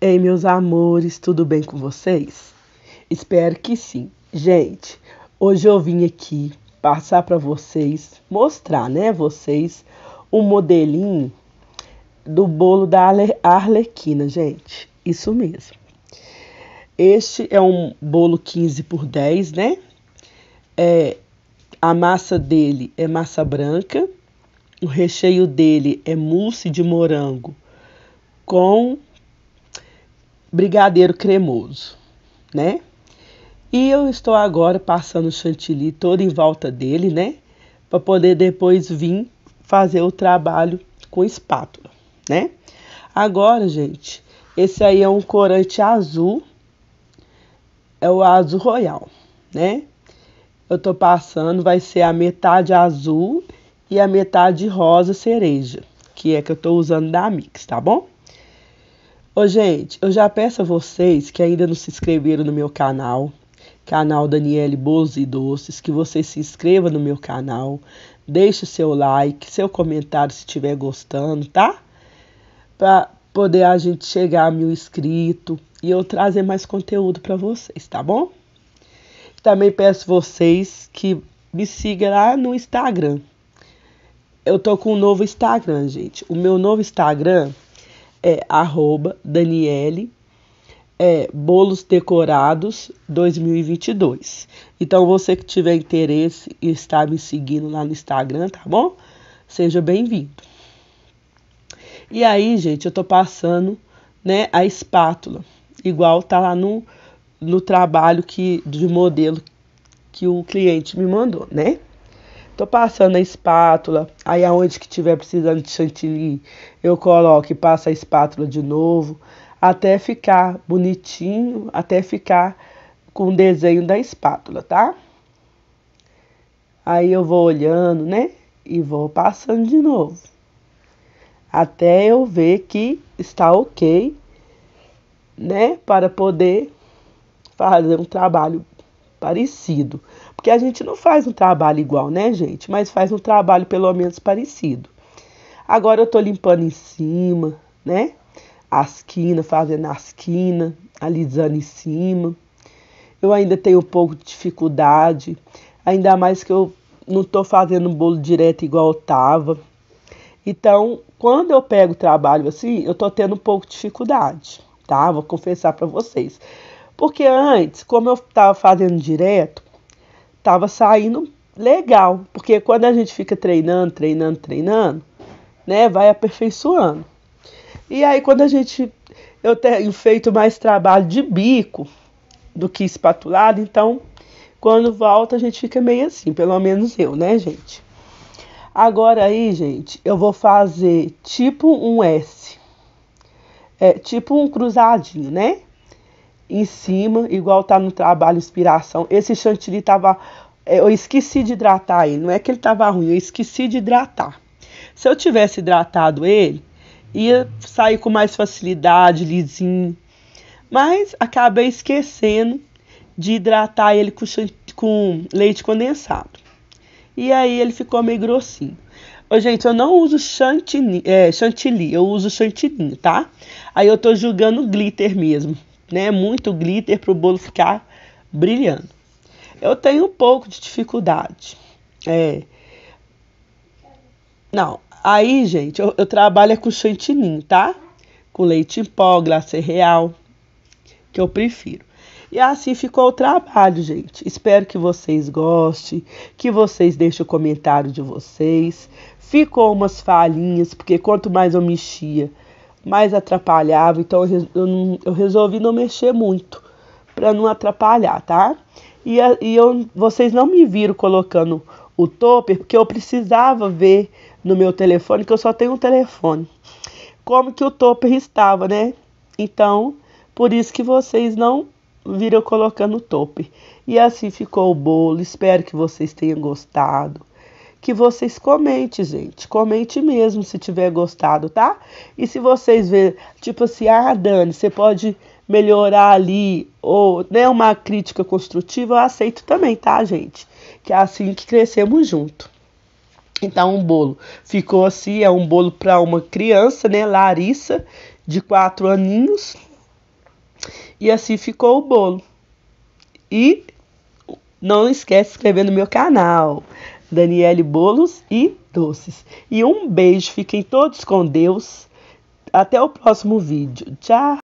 Ei, meus amores, tudo bem com vocês? Espero que sim. Gente, hoje eu vim aqui passar para vocês, mostrar, né, vocês o um modelinho do bolo da Arlequina, gente. Isso mesmo. Este é um bolo 15 por 10, né? É, a massa dele é massa branca. O recheio dele é mousse de morango com brigadeiro cremoso, né? E eu estou agora passando o chantilly todo em volta dele, né? Para poder depois vir fazer o trabalho com espátula, né? Agora, gente, esse aí é um corante azul, é o azul royal, né? Eu tô passando, vai ser a metade azul e a metade rosa cereja, que é que eu tô usando da Mix, tá bom? Ô, gente, eu já peço a vocês que ainda não se inscreveram no meu canal, canal Daniele Bolos e Doces, que você se inscreva no meu canal, deixe o seu like, seu comentário se estiver gostando, tá? Pra poder a gente chegar a mil inscritos e eu trazer mais conteúdo para vocês, tá bom? Também peço vocês que me sigam lá no Instagram. Eu tô com um novo Instagram, gente. O meu novo Instagram é arroba Daniele é, Bolos Decorados 2022. Então, você que tiver interesse e está me seguindo lá no Instagram, tá bom? Seja bem-vindo. E aí, gente, eu tô passando, né, a espátula, igual tá lá no, no trabalho que, de modelo que o cliente me mandou, né? Tô passando a espátula, aí aonde que tiver precisando de chantilly, eu coloco e passo a espátula de novo, até ficar bonitinho, até ficar com o desenho da espátula, tá? Aí eu vou olhando, né? E vou passando de novo. Até eu ver que está ok, né? Para poder fazer um trabalho parecido. Porque a gente não faz um trabalho igual, né, gente? Mas faz um trabalho pelo menos parecido. Agora eu tô limpando em cima, né? As quinas, fazendo as quinas, alisando em cima. Eu ainda tenho um pouco de dificuldade, ainda mais que eu não tô fazendo bolo direto igual eu tava. Então, quando eu pego trabalho assim, eu tô tendo um pouco de dificuldade, tá? Vou confessar para vocês. Porque antes, como eu tava fazendo direto, estava saindo legal, porque quando a gente fica treinando, treinando, treinando, né, vai aperfeiçoando. E aí quando a gente eu tenho feito mais trabalho de bico do que espatulado, então quando volta a gente fica meio assim, pelo menos eu, né, gente? Agora aí, gente, eu vou fazer tipo um S. É, tipo um cruzadinho, né? em cima, igual tá no trabalho Inspiração. Esse chantilly tava. É, eu esqueci de hidratar ele. Não é que ele tava ruim, eu esqueci de hidratar. Se eu tivesse hidratado ele, ia sair com mais facilidade, lisinho. Mas acabei esquecendo de hidratar ele com, com leite condensado. E aí ele ficou meio grossinho. Ô, gente, eu não uso chantilly, é, chantilly eu uso chantilly, tá? Aí eu tô julgando glitter mesmo né, muito glitter para o bolo ficar brilhando. Eu tenho um pouco de dificuldade. É... Não, aí, gente, eu, eu trabalho é com chantininho, tá? Com leite em pó, glacê real, que eu prefiro. E assim ficou o trabalho, gente. Espero que vocês gostem, que vocês deixem o comentário de vocês. Ficou umas falhinhas, porque quanto mais eu mexia, mais atrapalhava, então eu, resolvi não mexer muito para não atrapalhar, tá? E, e eu, vocês não me viram colocando o topper porque eu precisava ver no meu telefone, que eu só tenho um telefone, como que o topper estava, né? Então, por isso que vocês não viram colocando o topper. E assim ficou o bolo. Espero que vocês tenham gostado que vocês comentem, gente. Comente mesmo se tiver gostado, tá? E se vocês verem, tipo assim, ah, Dani, você pode melhorar ali, ou né, uma crítica construtiva, eu aceito também, tá, gente? Que é assim que crescemos junto. Então, um bolo ficou assim: é um bolo para uma criança, né, Larissa, de quatro aninhos. E assim ficou o bolo. E não esquece de se inscrever no meu canal. Daniele Bolos e Doces. E um beijo, fiquem todos com Deus. Até o próximo vídeo. Tchau!